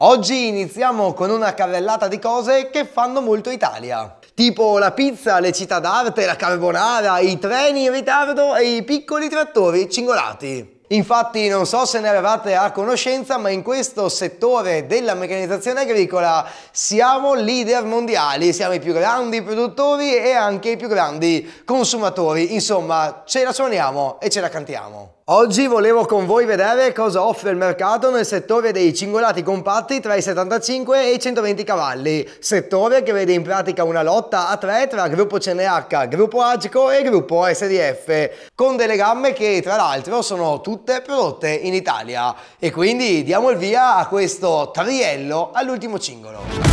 Oggi iniziamo con una carrellata di cose che fanno molto Italia. Tipo la pizza, le città d'arte, la carbonara, i treni in ritardo e i piccoli trattori cingolati. Infatti non so se ne eravate a conoscenza ma in questo settore della meccanizzazione agricola siamo leader mondiali, siamo i più grandi produttori e anche i più grandi consumatori, insomma ce la suoniamo e ce la cantiamo. Oggi volevo con voi vedere cosa offre il mercato nel settore dei cingolati compatti tra i 75 e i 120 cavalli, settore che vede in pratica una lotta a tre tra gruppo CNH, gruppo Agico e gruppo SDF, con delle gambe che tra l'altro sono tutte prodotte in Italia. E quindi diamo il via a questo triello all'ultimo cingolo.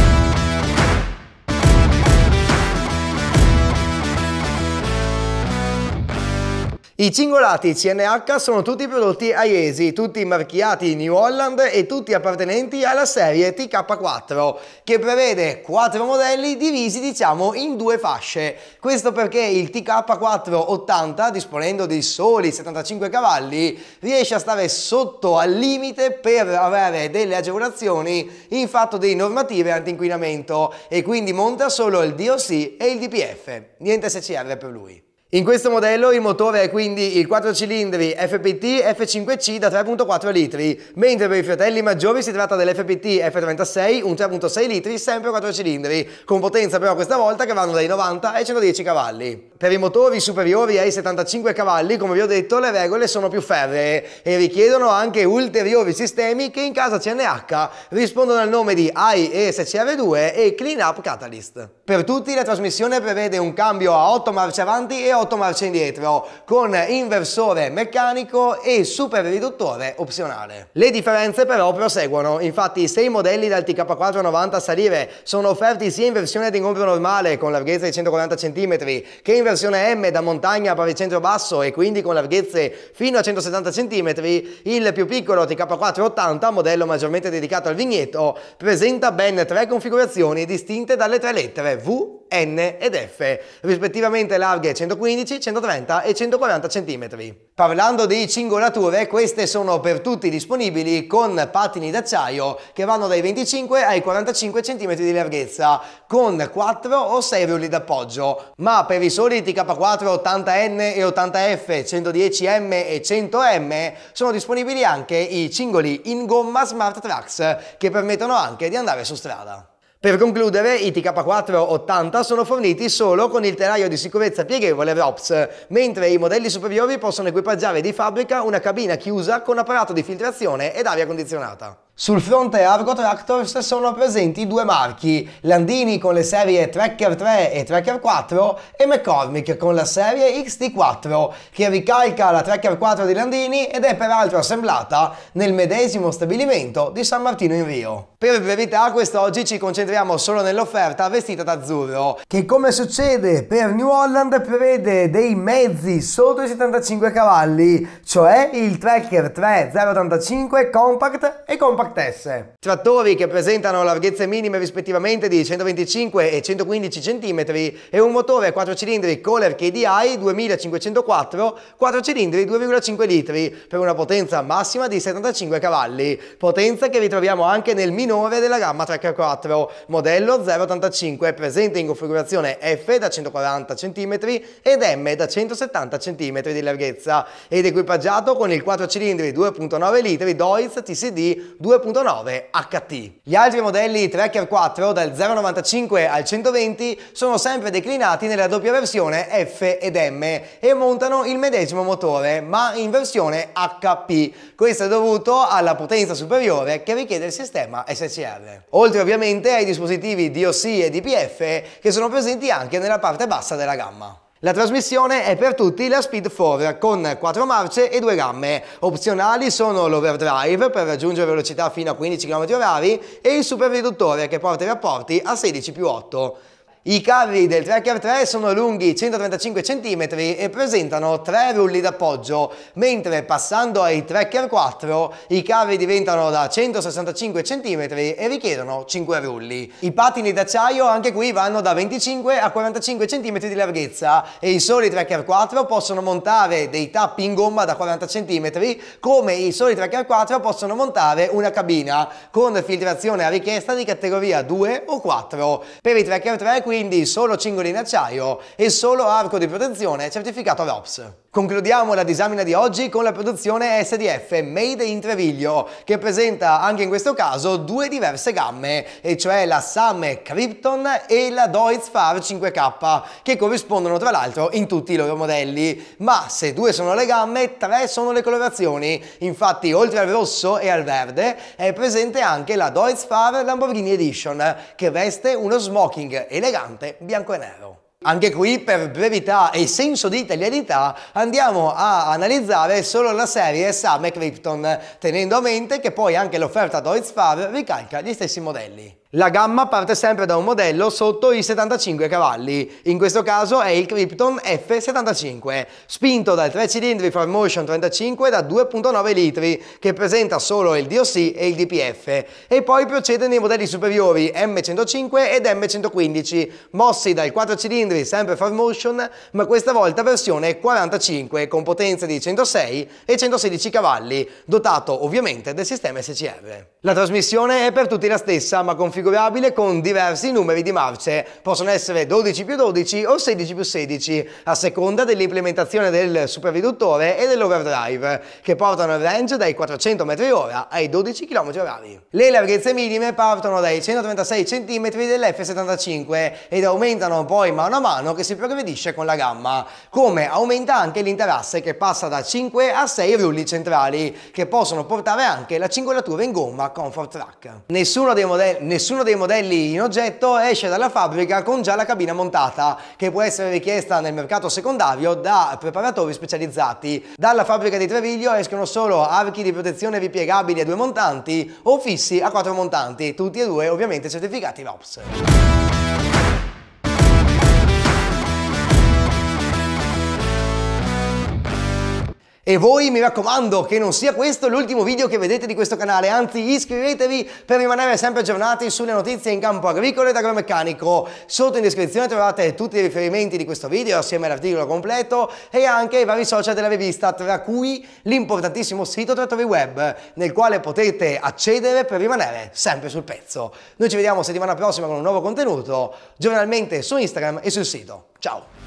I cingolati CNH sono tutti prodotti Aiesi, tutti marchiati New Holland e tutti appartenenti alla serie TK4 che prevede quattro modelli divisi diciamo in due fasce. Questo perché il tk 4 80 disponendo di soli 75 cavalli riesce a stare sotto al limite per avere delle agevolazioni in fatto di normative antinquinamento e quindi monta solo il DOC e il DPF, niente SCR per lui. In questo modello il motore è quindi il 4 cilindri FPT F5C da 3.4 litri, mentre per i fratelli maggiori si tratta dell'FPT F36, un 3.6 litri, sempre 4 cilindri, con potenza però questa volta che vanno dai 90 ai 110 cavalli. Per i motori superiori ai 75 cavalli, come vi ho detto, le regole sono più ferree e richiedono anche ulteriori sistemi che in casa CNH rispondono al nome di AISCR2 e Clean Up Catalyst. Per tutti la trasmissione prevede un cambio a 8 marce avanti e 8 8 marce indietro con inversore meccanico e super riduttore opzionale. Le differenze però proseguono, infatti se i modelli dal TK490 a salire sono offerti sia in versione di ingombro normale con larghezza di 140 cm che in versione M da montagna a baricentro basso e quindi con larghezze fino a 170 cm, il più piccolo TK480, modello maggiormente dedicato al vigneto, presenta ben tre configurazioni distinte dalle tre lettere V N ed F, rispettivamente larghe 115, 130 e 140 cm. Parlando di cingolature, queste sono per tutti disponibili con pattini d'acciaio che vanno dai 25 ai 45 cm di larghezza, con 4 o 6 rulli d'appoggio, ma per i soliti K4 80N e 80F, 110M e 100M sono disponibili anche i cingoli in gomma Smart Tracks che permettono anche di andare su strada. Per concludere, i TK480 sono forniti solo con il telaio di sicurezza pieghevole ROPS, mentre i modelli superiori possono equipaggiare di fabbrica una cabina chiusa con apparato di filtrazione ed aria condizionata. Sul fronte Argo Tractors sono presenti due marchi, Landini con le serie Tracker 3 e Tracker 4 e McCormick con la serie XT4 che ricalca la Tracker 4 di Landini ed è peraltro assemblata nel medesimo stabilimento di San Martino in Rio. Per brevità quest'oggi ci concentriamo solo nell'offerta vestita d'azzurro che come succede per New Holland prevede dei mezzi sotto i 75 cavalli, cioè il Tracker 3 085 Compact e Compact Cortese. Trattori che presentano larghezze minime rispettivamente di 125 e 115 cm e un motore a 4 cilindri Kohler KDI 2504 4 cilindri 2,5 litri per una potenza massima di 75 cavalli, potenza che ritroviamo anche nel minore della gamma 3x4, modello 085 presente in configurazione F da 140 cm ed M da 170 cm di larghezza ed equipaggiato con il 4 cilindri 2.9 litri Deutz TCD 2 2.9 HT. Gli altri modelli Tracker 4 dal 0,95 al 120 sono sempre declinati nella doppia versione F ed M e montano il medesimo motore ma in versione HP. Questo è dovuto alla potenza superiore che richiede il sistema SCR. Oltre ovviamente ai dispositivi DOC e DPF che sono presenti anche nella parte bassa della gamma. La trasmissione è per tutti la Speed 4 con 4 marce e 2 gambe. Opzionali sono l'overdrive per raggiungere velocità fino a 15 km h e il superriduttore che porta i rapporti a 16 più 8. I cavi del Tracker 3 sono lunghi 135 cm e presentano tre rulli d'appoggio, mentre passando ai Tracker 4 i cavi diventano da 165 cm e richiedono 5 rulli. I patini d'acciaio anche qui vanno da 25 a 45 cm di larghezza e i soli Tracker 4 possono montare dei tappi in gomma da 40 cm, come i soli Tracker 4 possono montare una cabina con filtrazione a richiesta di categoria 2 o 4. Per i Tracker 3 qui quindi solo cingoli in acciaio e solo arco di protezione certificato VOPS. Concludiamo la disamina di oggi con la produzione SDF Made in Treviglio che presenta anche in questo caso due diverse gamme e cioè la SAM Krypton e la Deutz Far 5K che corrispondono tra l'altro in tutti i loro modelli ma se due sono le gamme tre sono le colorazioni infatti oltre al rosso e al verde è presente anche la Deutz Far Lamborghini Edition che veste uno smoking elegante bianco e nero. Anche qui per brevità e senso di italianità andiamo a analizzare solo la serie Same Krypton tenendo a mente che poi anche l'offerta Deutz Fahr ricalca gli stessi modelli. La gamma parte sempre da un modello sotto i 75 cavalli, in questo caso è il Krypton F75, spinto dal 3 cilindri 4Motion 35 da 2.9 litri, che presenta solo il DOC e il DPF, e poi procede nei modelli superiori M105 ed M115, mossi dal 4 cilindri sempre 4Motion, ma questa volta versione 45, con potenze di 106 e 116 cavalli, dotato ovviamente del sistema SCR. La trasmissione è per tutti la stessa, ma configurata configurabile con diversi numeri di marce, possono essere 12 più 12 o 16 più 16, a seconda dell'implementazione del superriduttore e dell'overdrive, che portano il range dai 400 m/h ai 12 km/h. Le larghezze minime partono dai 136 cm dell'F75 ed aumentano poi mano a mano che si progredisce con la gamma, come aumenta anche l'interasse che passa da 5 a 6 rulli centrali, che possono portare anche la cingolatura in gomma Comfort Track. Nessuno dei modelli, nessuno Nessuno dei modelli in oggetto esce dalla fabbrica con già la cabina montata, che può essere richiesta nel mercato secondario da preparatori specializzati. Dalla fabbrica di Treviglio escono solo archi di protezione ripiegabili a due montanti o fissi a quattro montanti, tutti e due ovviamente certificati ROPS. E voi mi raccomando che non sia questo l'ultimo video che vedete di questo canale, anzi iscrivetevi per rimanere sempre aggiornati sulle notizie in campo agricolo ed agromeccanico. Sotto in descrizione trovate tutti i riferimenti di questo video assieme all'articolo completo e anche i vari social della rivista, tra cui l'importantissimo sito Trattori Web, nel quale potete accedere per rimanere sempre sul pezzo. Noi ci vediamo settimana prossima con un nuovo contenuto, giornalmente su Instagram e sul sito. Ciao!